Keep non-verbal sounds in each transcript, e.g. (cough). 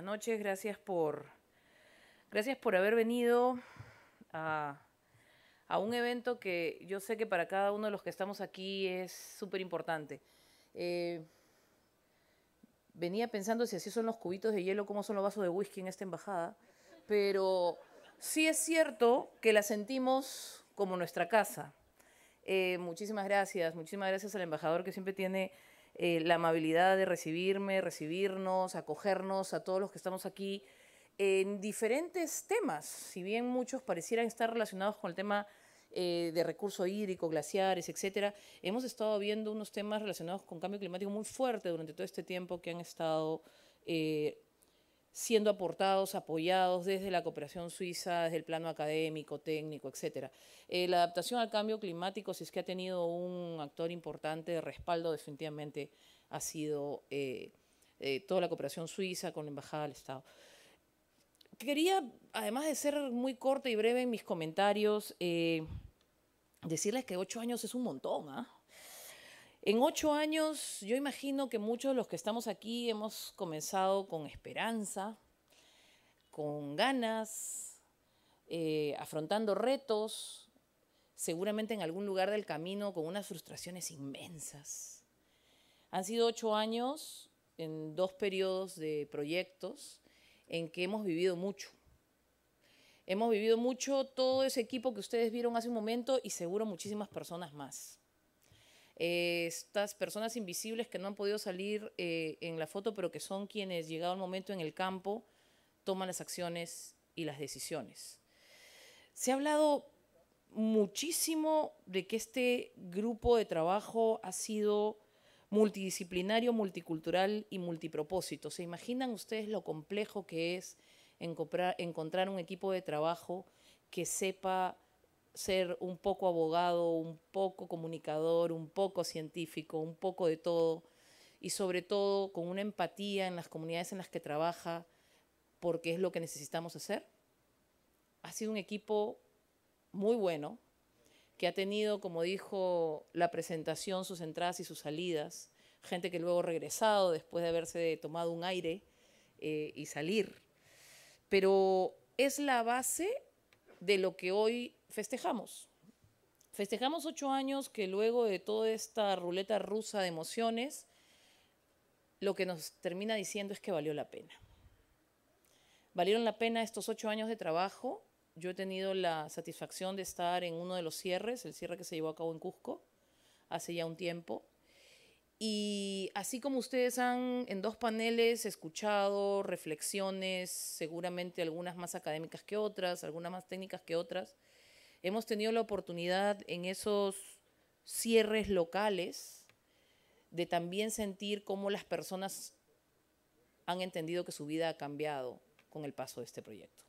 buenas noches. Gracias por, gracias por haber venido a, un evento que yo sé que para cada uno de los que estamos aquí es súper importante. Eh, venía pensando si así son los cubitos de hielo, cómo son los vasos de whisky en esta embajada, pero sí es cierto que la sentimos como nuestra casa. Eh, muchísimas gracias, muchísimas gracias al embajador que siempre tiene eh, la amabilidad de recibirme, recibirnos, acogernos a todos los que estamos aquí en diferentes temas, si bien muchos parecieran estar relacionados con el tema eh, de recurso hídrico, glaciares, etcétera, hemos estado viendo unos temas relacionados con cambio climático muy fuerte durante todo este tiempo que han estado eh, siendo aportados, apoyados desde la cooperación suiza, desde el plano académico, técnico, etc. Eh, la adaptación al cambio climático, si es que ha tenido un actor importante de respaldo, definitivamente ha sido eh, eh, toda la cooperación suiza con la Embajada del Estado. Quería, además de ser muy corta y breve en mis comentarios, decirles que ocho años es un montón, ¿ah? En ocho años, yo imagino que muchos de los que estamos aquí hemos comenzado con esperanza, con ganas, eh, afrontando retos, seguramente en algún lugar del camino con unas frustraciones inmensas. Han sido ocho años en dos periodos de proyectos en que hemos vivido mucho. Hemos vivido mucho todo ese equipo que ustedes vieron hace un momento y seguro muchísimas personas más. Eh, estas personas invisibles que no han podido salir eh, en la foto, pero que son quienes, llegado el momento en el campo, toman las acciones y las decisiones. Se ha hablado muchísimo de que este grupo de trabajo ha sido multidisciplinario, multicultural y multipropósito. ¿Se imaginan ustedes lo complejo que es encontrar un equipo de trabajo que sepa ser un poco abogado, un poco comunicador, un poco científico, un poco de todo, y sobre todo con una empatía en las comunidades en las que trabaja, porque es lo que necesitamos hacer. Ha sido un equipo muy bueno, que ha tenido, como dijo, la presentación, sus entradas y sus salidas, gente que luego ha regresado después de haberse tomado un aire eh, y salir. Pero es la base de lo que hoy festejamos. Festejamos ocho años que luego de toda esta ruleta rusa de emociones, lo que nos termina diciendo es que valió la pena. Valieron la pena estos ocho años de trabajo. Yo he tenido la satisfacción de estar en uno de los cierres, el cierre que se llevó a cabo en Cusco hace ya un tiempo. Y así como ustedes han en dos paneles escuchado reflexiones, seguramente algunas más académicas que otras, algunas más técnicas que otras, Hemos tenido la oportunidad en esos cierres locales de también sentir cómo las personas han entendido que su vida ha cambiado con el paso de este proyecto.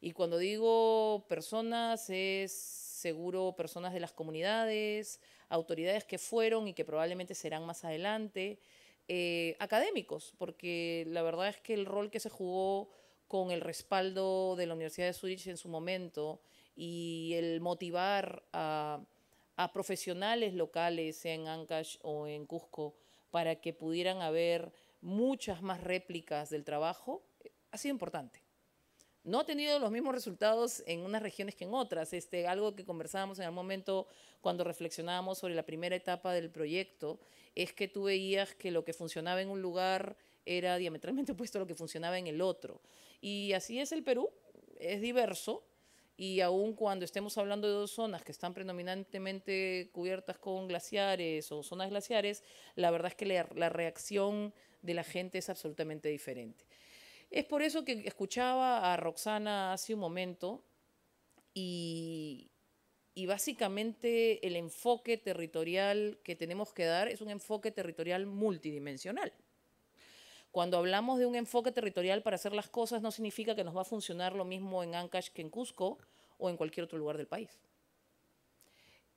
Y cuando digo personas es seguro personas de las comunidades, autoridades que fueron y que probablemente serán más adelante, eh, académicos, porque la verdad es que el rol que se jugó con el respaldo de la Universidad de Zurich en su momento y el motivar a, profesionales locales, en Ancash o en Cusco, para que pudieran haber muchas más réplicas del trabajo, eh, ha sido importante. No ha tenido los mismos resultados en unas regiones que en otras. Este, algo que conversábamos en el momento cuando reflexionábamos sobre la primera etapa del proyecto es que tú veías que lo que funcionaba en un lugar era diametralmente (laughs) opuesto a lo que funcionaba en el otro. Y así es el Perú, es diverso, y aun cuando estemos hablando de dos zonas que están predominantemente cubiertas con glaciares o zonas glaciares, la verdad es que la, reacción de la gente es absolutamente diferente. Es por eso que escuchaba a Roxana hace un momento y básicamente el enfoque territorial que tenemos que dar es un enfoque territorial multidimensional. Cuando hablamos de un enfoque territorial para hacer las cosas, no significa que nos va a funcionar lo mismo en Ancash que en Cusco o en cualquier otro lugar del país.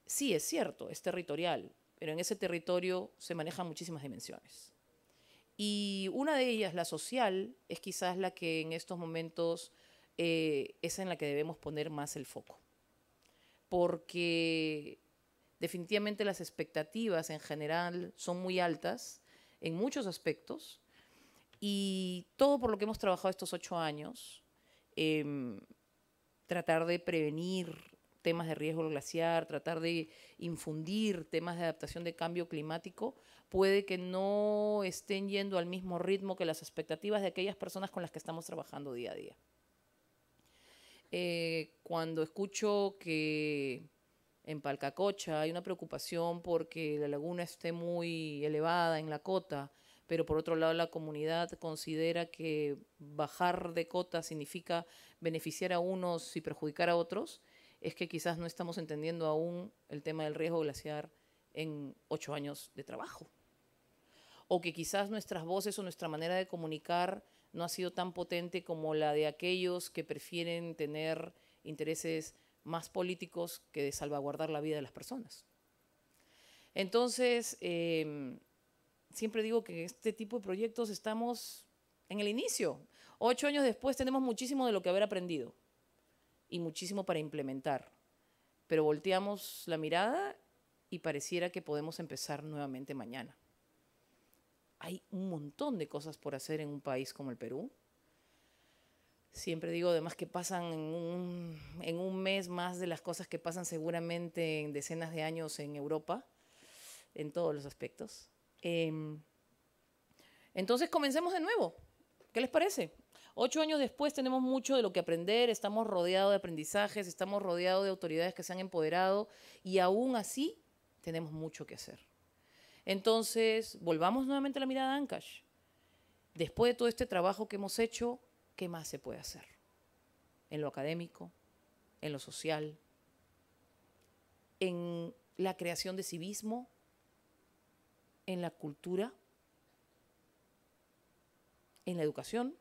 Sí, es cierto, es territorial, pero en ese territorio se manejan muchísimas dimensiones. Y una de ellas, la social, es quizás la que en estos momentos eh, es en la que debemos poner más el foco. Porque definitivamente las expectativas en general son muy altas en muchos aspectos y todo por lo que hemos trabajado estos ocho años, em, tratar de prevenir temas de riesgo glaciar, tratar de infundir temas de adaptación de cambio climático, puede que no estén yendo al mismo ritmo que las expectativas de aquellas personas con las que estamos trabajando día a día. Eh, cuando escucho que en Palcacocha hay una preocupación porque la laguna esté muy elevada en la cota, pero por otro lado la comunidad considera que bajar de cota significa beneficiar a unos y perjudicar a otros, es que quizás no estamos entendiendo aún el tema del riesgo glaciar en ocho años de trabajo. O que quizás nuestras voces o nuestra manera de comunicar no ha sido tan potente como la de aquellos que prefieren tener intereses más políticos que de salvaguardar la vida de las personas. Entonces, em, siempre digo que este tipo de proyectos estamos en el inicio. Ocho años después tenemos muchísimo de lo que haber aprendido y muchísimo para implementar. Pero volteamos la mirada y pareciera que podemos empezar nuevamente mañana. Hay un montón de cosas por hacer en un país como el Perú. Siempre digo además que pasan en un, en un mes más de las cosas que pasan seguramente en decenas de años en Europa, en todos los aspectos. Em, entonces comencemos de nuevo. ¿Qué les parece? Ocho años después tenemos mucho de lo que aprender, estamos rodeados de aprendizajes, estamos rodeados de autoridades que se han empoderado y aún así tenemos mucho que hacer. Entonces, volvamos nuevamente a la mirada de Ancash. Después de todo este trabajo que hemos hecho, ¿qué más se puede hacer? En lo académico, en lo social, en la creación de civismo, en la cultura, en la educación,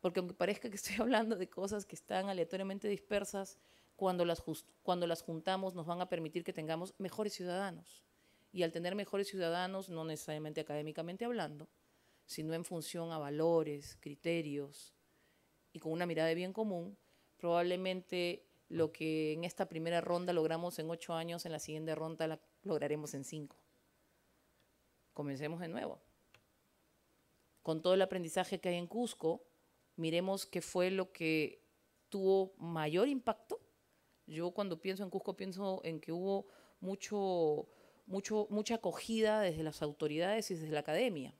porque aunque parezca que (laughs) estoy hablando de cosas que están aleatoriamente dispersas, cuando las, cuando las juntamos nos van a permitir que tengamos mejores ciudadanos. Y al tener mejores ciudadanos, no necesariamente académicamente hablando, sino en función a valores, criterios y con una mirada de bien común, probablemente lo que en esta primera ronda logramos en ocho años, en la siguiente ronda, la, lograremos en cinco. Comencemos de nuevo. Con todo el aprendizaje que hay en Cusco, miremos qué fue lo que tuvo mayor impacto. Yo cuando pienso en Cusco pienso en que hubo mucho, mucho, mucha acogida desde las autoridades y desde la academia.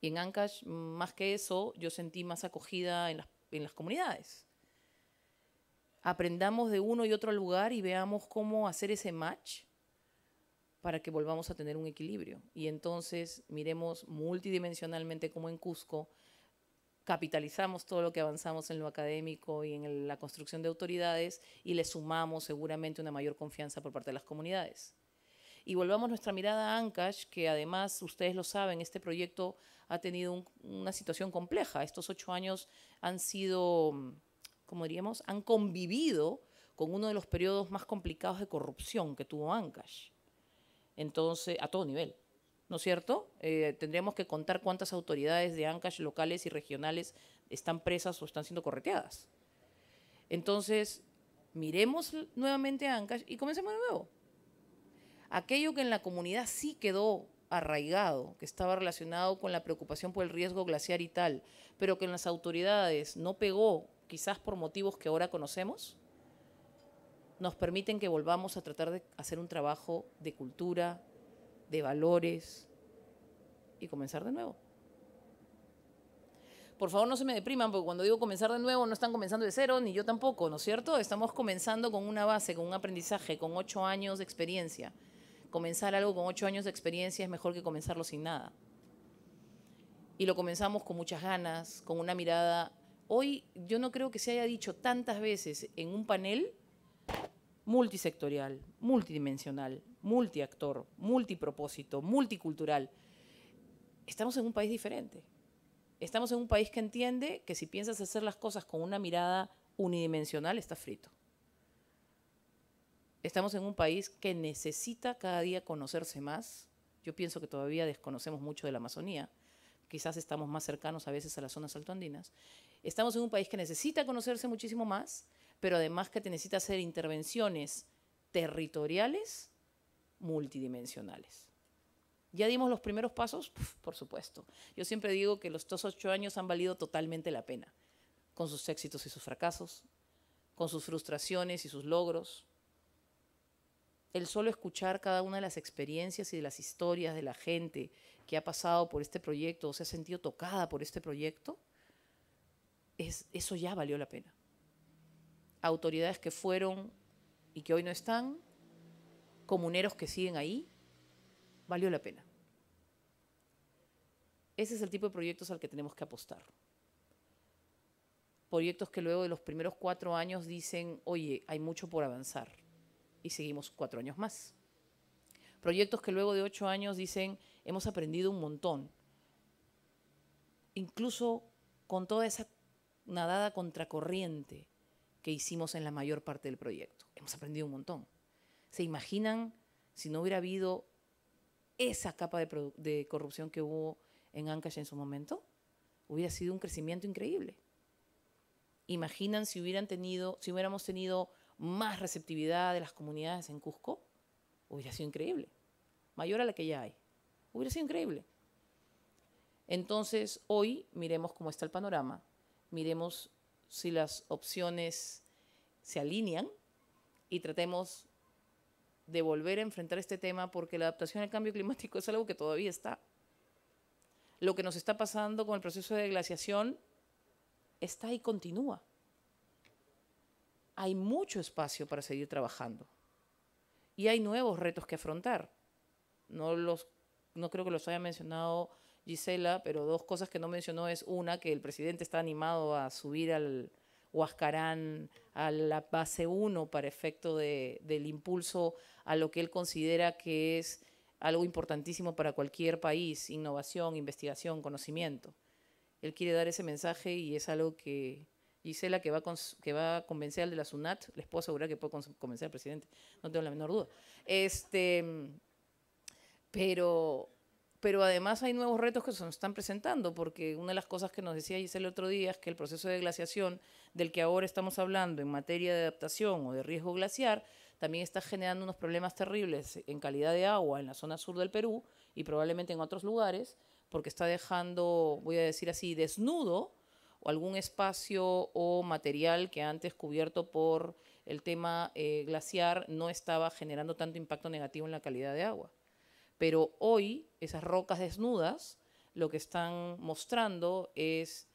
Y en Ancash, más que eso, yo sentí más acogida en las, en las comunidades aprendamos de uno y otro lugar y veamos cómo hacer ese match para que volvamos a tener un equilibrio. Y entonces miremos multidimensionalmente como en Cusco capitalizamos todo lo que avanzamos en lo académico y en la construcción de autoridades y le sumamos seguramente una mayor confianza por parte de las comunidades. Y volvamos nuestra mirada a Ancash, que además, ustedes lo saben, este proyecto ha tenido una situación compleja. Estos ocho años han sido mm, como diríamos, han convivido con uno de los periodos más complicados de corrupción que tuvo Ancash. Entonces, a todo nivel, ¿no es cierto? Eh, tendríamos que contar cuántas autoridades de Ancash locales y regionales están presas o están siendo correteadas. Entonces, miremos nuevamente a Ancash y comencemos de nuevo. Aquello que en la comunidad sí quedó arraigado, que estaba relacionado con la preocupación por el riesgo glaciar y tal, pero que en las autoridades no pegó quizás por motivos que ahora conocemos, nos permiten que volvamos a tratar de hacer un trabajo de cultura, de valores y comenzar de nuevo. Por favor, no se me depriman, porque cuando digo comenzar de nuevo, no están comenzando de cero, ni yo tampoco, ¿no es cierto? Estamos comenzando con una base, con un aprendizaje, con ocho años de experiencia. Comenzar algo con ocho años de experiencia es mejor que comenzarlo sin nada. Y lo comenzamos con muchas ganas, con una mirada Hoy yo no creo que se haya dicho tantas veces en un panel multisectorial, multidimensional, multiactor, multipropósito, multicultural. Estamos en un país diferente. Estamos en un país que entiende que si piensas hacer las cosas con una mirada unidimensional, estás frito. Estamos en un país que necesita cada día conocerse más. Yo pienso que todavía desconocemos mucho de la Amazonía. Quizás estamos más cercanos a veces a las zonas altoandinas. Estamos en un país que necesita conocerse muchísimo más, pero además que te necesita hacer intervenciones territoriales multidimensionales. ¿Ya dimos los primeros pasos? por supuesto. Yo siempre digo que los dos ocho años han valido totalmente la pena, con sus éxitos y sus fracasos, con sus frustraciones y sus logros. El solo escuchar cada una de las experiencias y de las historias de la gente que ha pasado por este proyecto o se ha sentido tocada por este proyecto, eso ya valió la pena. Autoridades que fueron y que hoy no están, comuneros que siguen ahí, valió la pena. Ese es el tipo de proyectos al que tenemos que apostar. Proyectos que luego de los primeros cuatro años dicen, oye, hay mucho por avanzar. Y seguimos cuatro años más. Proyectos que luego de ocho años dicen, hemos aprendido un montón. Incluso con toda esa nadada contracorriente que hicimos en la mayor parte del proyecto. Hemos aprendido un montón. ¿Se imaginan si no hubiera habido esa capa de, corrupción que hubo en Ancash en su momento? Hubiera sido un crecimiento increíble. Imaginan si hubieran tenido, si hubiéramos tenido más receptividad de las comunidades en Cusco, hubiera sido increíble. Mayor a la que ya hay. Hubiera sido increíble. Entonces, hoy miremos cómo está el panorama miremos si las opciones se alinean y tratemos de volver a enfrentar este tema porque la adaptación al cambio climático es algo que todavía está. Lo que nos está pasando con el proceso de glaciación está y continúa. Hay mucho espacio para seguir trabajando y hay nuevos retos que afrontar. No, los, no creo que los haya mencionado Gisela, pero dos cosas que no mencionó es una, que el presidente está animado a subir al Huascarán a la base 1 para efecto de, del impulso a lo que él considera que es algo importantísimo para cualquier país, innovación, investigación, conocimiento. Él quiere dar ese mensaje y es algo que Gisela, que va, que va a convencer al de la SUNAT, les puedo asegurar que puede convencer al presidente, no tengo la menor duda. Este, pero pero además hay nuevos retos que se nos están presentando, porque una de las cosas que nos decía Giselle el otro día es que el proceso de glaciación del que ahora estamos hablando en materia de adaptación o de riesgo glaciar, también está generando unos problemas terribles en calidad de agua en la zona sur del Perú y probablemente en otros lugares, porque está dejando, voy a decir así, desnudo o algún espacio o material que antes cubierto por el tema eh, glaciar no estaba generando tanto impacto negativo en la calidad de agua pero hoy esas rocas desnudas lo que están mostrando es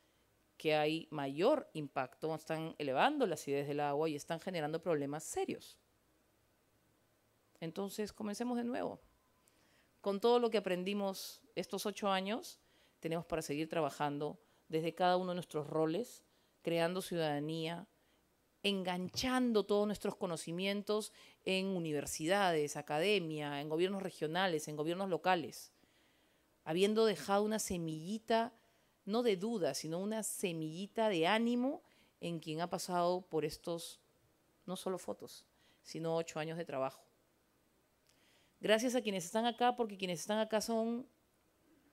que hay mayor impacto, están elevando la acidez del agua y están generando problemas serios. Entonces, comencemos de nuevo. Con todo lo que aprendimos estos ocho años, tenemos para seguir trabajando desde cada uno de nuestros roles, creando ciudadanía, enganchando todos nuestros conocimientos en universidades, academia, en gobiernos regionales, en gobiernos locales, habiendo dejado una semillita, no de duda, sino una semillita de ánimo en quien ha pasado por estos, no solo fotos, sino ocho años de trabajo. Gracias a quienes están acá, porque quienes están acá son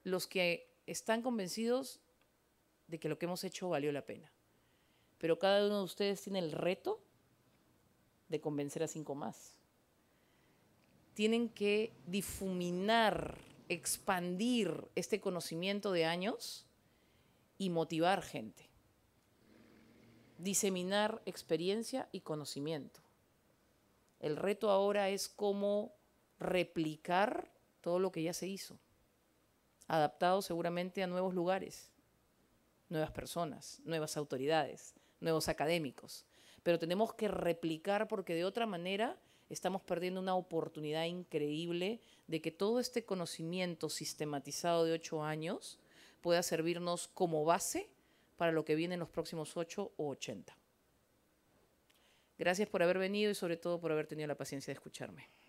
los que están convencidos de que lo que hemos hecho valió la pena pero cada uno de ustedes tiene el reto de convencer a cinco más. Tienen que difuminar, expandir este conocimiento de años y motivar gente. Diseminar experiencia y conocimiento. El reto ahora es cómo replicar todo lo que ya se hizo, adaptado seguramente a nuevos lugares, nuevas personas, nuevas autoridades, nuevos académicos. Pero tenemos que replicar porque de otra manera estamos perdiendo una oportunidad increíble de que todo este conocimiento sistematizado de ocho años pueda servirnos como base para lo que viene en los próximos ocho o ochenta. Gracias por haber venido y sobre todo por haber tenido la paciencia de escucharme.